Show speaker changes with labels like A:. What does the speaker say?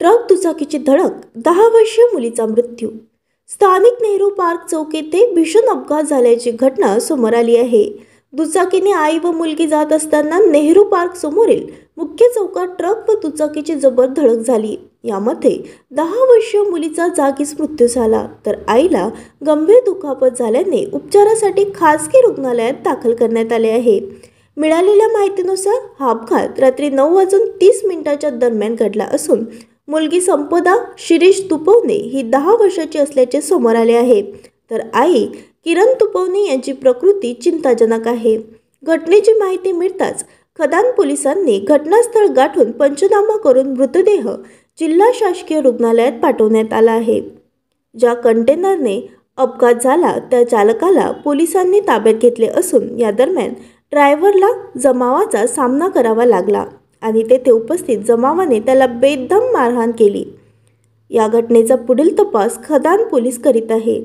A: truck दुचाकीची धडक दहा वर्षीय मुलीचा मृत्यू स्थानिक नेहरू पार्क चौक येथे भीषण अपघात झाल्याची घटना समोर आली आहे दुचाकीने आई व मुलगी जात असताना नेहरू पार्क समोरील मुख्य चौकात ट्रक व दुचाकीची जबर धडक झाली यामध्ये दहा वर्षीय मुलीचा जागीच मृत्यू झाला तर आईला गंभीर दुखापत झाल्याने उपचारासाठी खासगी रुग्णालयात दाखल करण्यात आले आहे मिळालेल्या माहितीनुसार हा अपघात रात्री नऊ वाजून तीस मिनिटाच्या दरम्यान घडला असून मुलगी संपदा शिरीष तुपवणे ही दहा वर्षाची असल्याचे समोर आले आहे तर आई किरण तुपवणे यांची प्रकृती चिंताजनक आहे घटनेची माहिती मिळताच खदान पोलिसांनी घटनास्थळ गाठून पंचनामा करून मृतदेह जिल्हा शासकीय रुग्णालयात पाठवण्यात आला आहे ज्या कंटेनरने अपघात झाला त्या चालकाला पोलिसांनी ताब्यात घेतले असून या दरम्यान ड्रायव्हरला जमावाचा सामना करावा लागला आणि तेथे उपस्थित जमावाने त्याला बेदम मारहाण केली या घटनेचा पुढील तपास खदान पोलीस करीत आहे